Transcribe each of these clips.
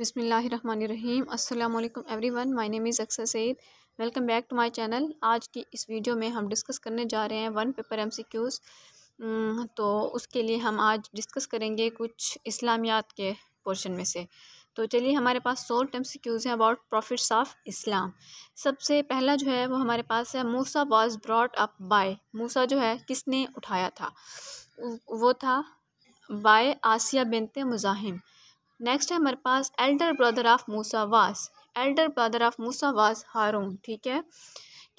बिसमीम् अल्लाम every everyone my name is अक्सर Saeed welcome back to my channel आज की इस वीडियो में हम डिस्कस करने जा रहे हैं वन पेपर एमसीक्यूज़ तो उसके लिए हम आज डिस्कस करेंगे कुछ इस्लामियात के पोर्शन में से तो चलिए हमारे पास सोल्ट एम सी क्यूज़ हैं अबाउट प्रॉफिट्स ऑफ इस्लाम सबसे पहला जो है वो हमारे पास है मूसा वॉज ब्रॉड अप बाय मूसा जो है किसने उठाया था वो था बाय आसिया बिनते मुजाहिम नेक्स्ट है हमारे पास elder brother of Musa elder brother of Musa Harun ठीक है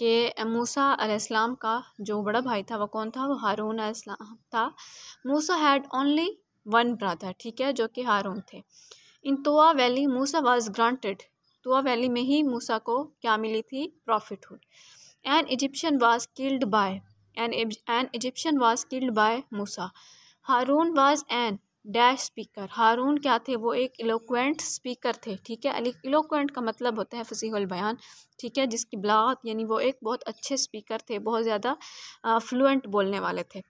कि मूसा अलैहिस्सलाम का जो बड़ा भाई था वो कौन था वो हारून अलैहिस्सलाम था Musa had only one brother ठीक है जो कि हारून थे in Tuwa valley Musa was granted Tuwa valley में ही मूसा को क्या मिली थी prophethood an Egyptian was killed by an an Egyptian was killed by Musa Harun was an dash speaker Harun क्या थे वो एक एलोक्वेंट स्पीकर थे ठीक है एलोक्वेंट का मतलब होता है फसीहुल बयान ठीक है जिसकी ब्लात यानी वो एक बहुत अच्छे स्पीकर थे बहुत ज़्यादा फ्लुएंट बोलने वाले थे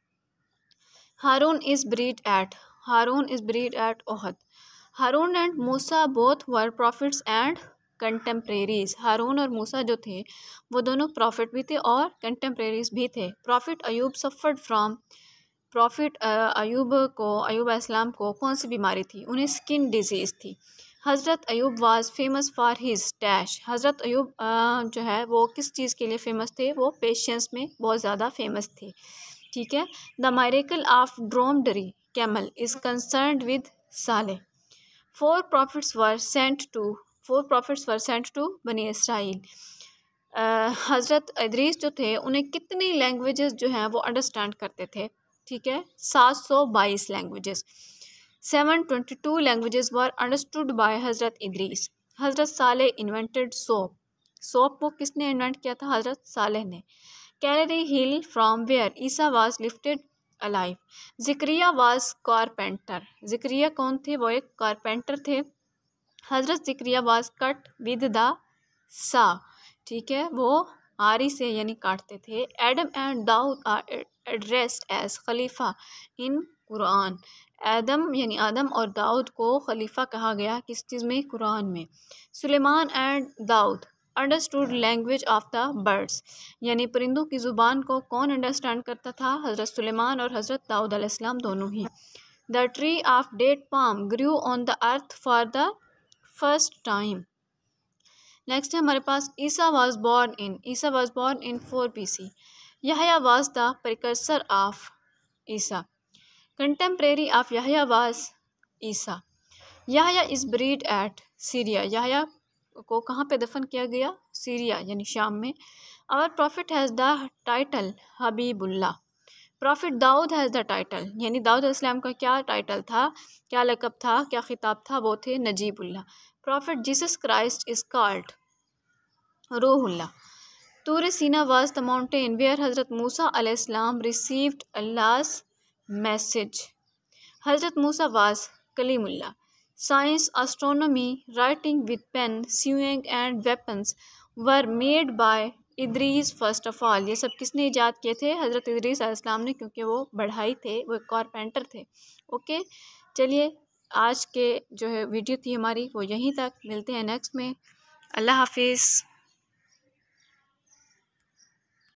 Harun is buried at Harun is buried at Uhud Harun and Musa both were prophets and contemporaries Harun और मूसा जो थे वो दोनों प्रॉफिट भी थे और कंटेम्प्रेरीज भी थे prophet Ayub suffered from prophet Ayub को अयूब इस्लाम को कौन सी बीमारी थी उन्हें स्किन डिजीज़ थी Hazrat Ayub was famous for his dash Hazrat Ayub जो है वो किस चीज़ के लिए फ़ेमस थे वो पेशेंस में बहुत ज़्यादा फेमस थे ठीक है the miracle of dromedary camel is concern with Saleh four prophets were sent to four prophets were sent to Bani Israel Hazrat Idris जो थे उन्हें कितनी लैंग्वेजेस जो हैं वो अंडरस्टैंड करते थे ठीक है सात सौ बाईस languages seven twenty two languages were understood by Hazrat Idris हज़रत साले इन्वेंटेड सोप सोप को किसने इन्वेंट किया था हज़रत साले ने Calvary hill from where Isa was lifted alive Zakariya was carpenter Zakariya कौन थे वो एक कारपेंटर थे Hazrat Zakariya was cut with the saw ठीक है वो आरी से यानी काटते थे Adam and Dawood are addressed as Khalifa in Quran Adam यानी आदम और दाऊद को खलीफा कहा गया किस चीज़ में कुरान में Sulaiman and Dawood understood language of the birds यानी परिंदों की ज़ुबान को कौन अंडरस्टैंड करता था हज़रत सुलेमान और हज़रत दाऊद अलैहिस्सलाम दोनों ही the tree of date palm grew on the earth for the first time next है हमारे पास Isa was born in Isa was born in four B C Yahya was the precursor of Isa contemporary of Yahya was Isa Yahya is buried at Syria Yahya को कहाँ पे दफन किया गया Syria यानी शाम में our prophet has the title Habibullah prophet Dawood has the title यानी दाऊद इस्लाम का क्या टाइटल था क्या लकब था क्या खिताब था वो थे Najibullah prophet Jesus Christ is called Ruhullah Tur Sina was the mountain where हज़रत मूसा अलैहिस्सलाम received Allah message Hazrat Musa was Kalimullah science astronomy writing with pen swing and weapons were made by Idris first of all ये सब किसने ईजाद किए थे हज़रत इद्रीस अलैहिस्सलाम ने क्योंकि वो बढ़ाई थे वो एक कॉरपेंटर थे ओके चलिए आज के जो है वीडियो थी हमारी वो यहीं तक मिलते हैं नेक्स्ट में अल्लाह हाफिज़